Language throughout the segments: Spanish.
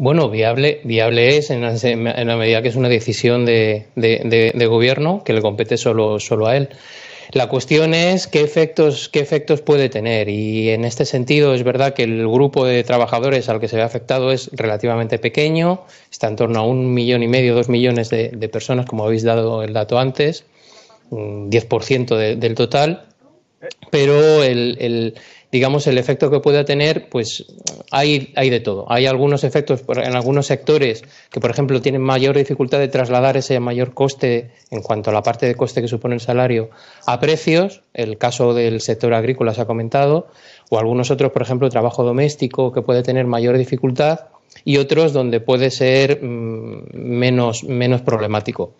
Bueno, viable, viable es en la, medida que es una decisión de, gobierno que le compete solo, solo a él. La cuestión es qué efectos, qué efectos puede tener y en este sentido es verdad que el grupo de trabajadores al que se ve afectado es relativamente pequeño, está en torno a un millón y medio, dos millones de, personas, como habéis dado el dato antes, un 10% del total pero el, digamos el efecto que pueda tener pues hay hay de todo hay algunos efectos en algunos sectores que por ejemplo tienen mayor dificultad de trasladar ese mayor coste en cuanto a la parte de coste que supone el salario a precios el caso del sector agrícola se ha comentado o algunos otros por ejemplo trabajo doméstico que puede tener mayor dificultad y otros donde puede ser mm, menos menos problemático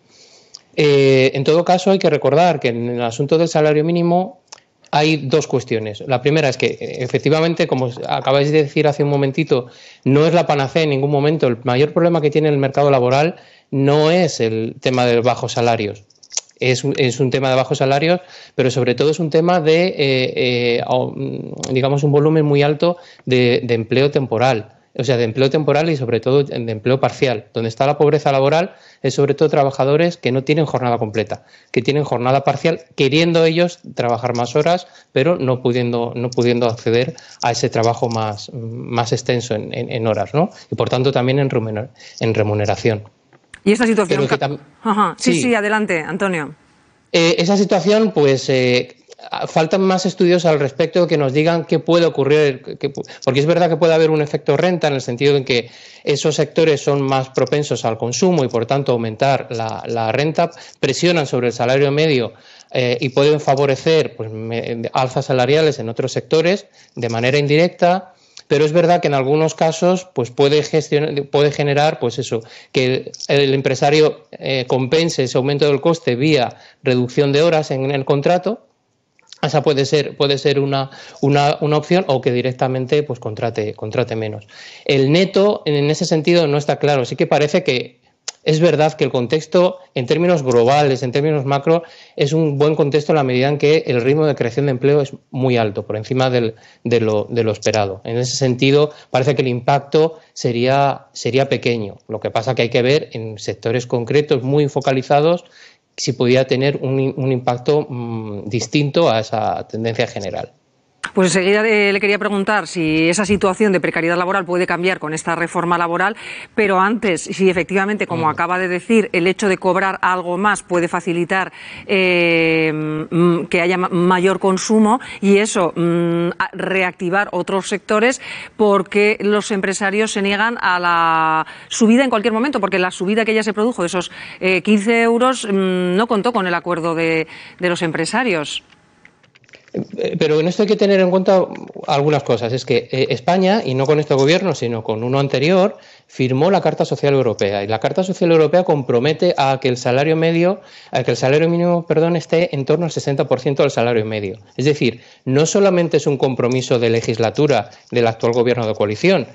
eh, en todo caso, hay que recordar que en el asunto del salario mínimo hay dos cuestiones. La primera es que eh, efectivamente, como acabáis de decir hace un momentito, no es la panacea en ningún momento. El mayor problema que tiene el mercado laboral no es el tema de los bajos salarios. Es, un tema de bajos salarios, pero sobre todo es un tema de, eh, eh, mm, digamos, un volumen muy alto de empleo temporal o sea, de empleo temporal y sobre todo de empleo parcial. Donde está la pobreza laboral es sobre todo trabajadores que no tienen jornada completa, que tienen jornada parcial, queriendo ellos trabajar más horas, pero no pudiendo, no pudiendo acceder a ese trabajo más, más extenso en, horas, ¿no? Y por tanto también en remuneración. Y esta situación. sí, sí, adelante, Antonio. Eh, esa situación, pues eh, faltan más estudios al respecto que nos digan qué puede ocurrir, porque es verdad que puede haber un efecto renta en el sentido de que esos sectores son más propensos al consumo y por tanto aumentar la, renta, presionan sobre el salario medio eh, y pueden favorecer pues, alzas salariales en otros sectores de manera indirecta pero es verdad que en algunos casos pues puede, generar pues eso, que el empresario eh, compense ese aumento del coste vía reducción de horas en el contrato, Esa puede ser, puede ser una, una, opción o que directamente pues, contrate, contrate menos. El neto, en ese sentido, no está claro. Sí que parece que es verdad que el contexto, en términos globales, en términos macro, es un buen contexto en la medida en que el ritmo de creación de empleo es muy alto, por encima de, lo, esperado. En ese sentido, parece que el impacto sería, sería pequeño. Lo que pasa es que hay que ver en sectores concretos muy focalizados si podría tener un, impacto mm, distinto a esa tendencia general. Pues enseguida eh, le quería preguntar si esa situación de precariedad laboral puede cambiar con esta reforma laboral, pero antes, si efectivamente, como mm. acaba de decir, el hecho de cobrar algo más puede facilitar eh, mm, que haya mayor consumo y eso mm, reactivar otros sectores porque los empresarios se niegan a la subida en cualquier momento, porque la subida que ya se produjo, de esos 15 eh, euros, no contó con el acuerdo de los empresarios. Eh, pero en esto hay que tener en cuenta algunas cosas. Es que eh, España, y no con este gobierno, sino con uno anterior, firmó la Carta Social Europea. Y la Carta Social Europea compromete a que el salario medio, a que el salario mínimo, perdón, esté en torno al 60% del salario medio. Es decir, no solamente es un compromiso de legislatura del actual gobierno de coalición,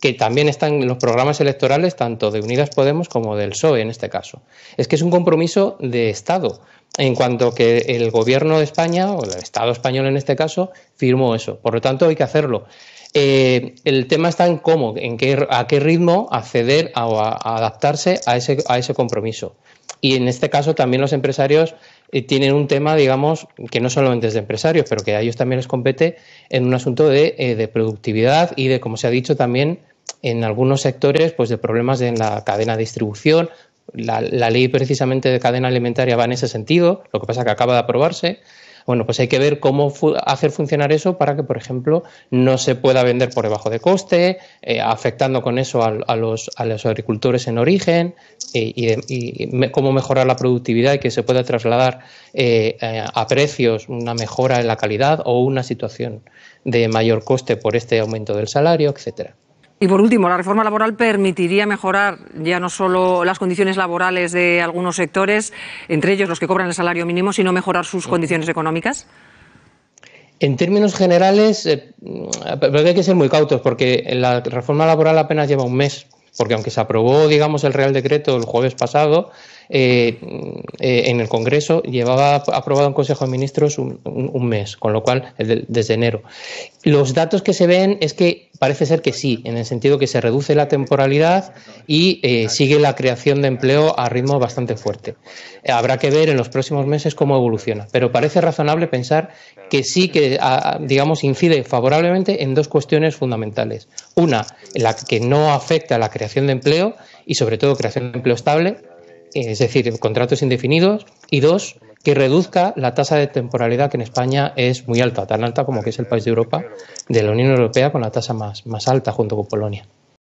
que también están en los programas electorales tanto de Unidas Podemos como del PSOE en este caso. Es que es un compromiso de Estado, en cuanto que el gobierno de España, o el Estado español en este caso, firmó eso. Por lo tanto, hay que hacerlo. Eh, el tema está en cómo, en qué, a qué ritmo acceder o adaptarse a ese, a ese compromiso. Y en este caso también los empresarios eh, tienen un tema, digamos, que no solamente es de empresarios, pero que a ellos también les compete en un asunto de, eh, de productividad y de, como se ha dicho también, en algunos sectores, pues de problemas en la cadena de distribución, la, ley precisamente de cadena alimentaria va en ese sentido, lo que pasa es que acaba de aprobarse. Bueno, pues hay que ver cómo hacer funcionar eso para que, por ejemplo, no se pueda vender por debajo de coste, eh, afectando con eso a, los, agricultores en origen y, cómo mejorar la productividad y que se pueda trasladar eh, eh, a precios una mejora en la calidad o una situación de mayor coste por este aumento del salario, etcétera. Y por último, la reforma laboral permitiría mejorar ya no solo las condiciones laborales de algunos sectores, entre ellos los que cobran el salario mínimo, sino mejorar sus condiciones económicas. En términos generales, eh, pero hay que ser muy cautos porque la reforma laboral apenas lleva un mes, porque aunque se aprobó, digamos, el Real Decreto el jueves pasado, eh, eh, en el Congreso llevaba aprobado en Consejo de Ministros un mes, con lo cual desde enero. Los datos que se ven es que Parece ser que sí, en el sentido que se reduce la temporalidad y eh, sigue la creación de empleo a ritmo bastante fuerte. Habrá que ver en los próximos meses cómo evoluciona, pero parece razonable pensar que sí que, digamos, incide favorablemente en dos cuestiones fundamentales. Una, la que no afecta a la creación de empleo y sobre todo creación de empleo estable, eh, es decir, contratos indefinidos, y dos, que reduzca la tasa de temporalidad que en España es muy alta, tan alta como que es el país de Europa, de la Unión Europea con la tasa más, más alta junto con Polonia.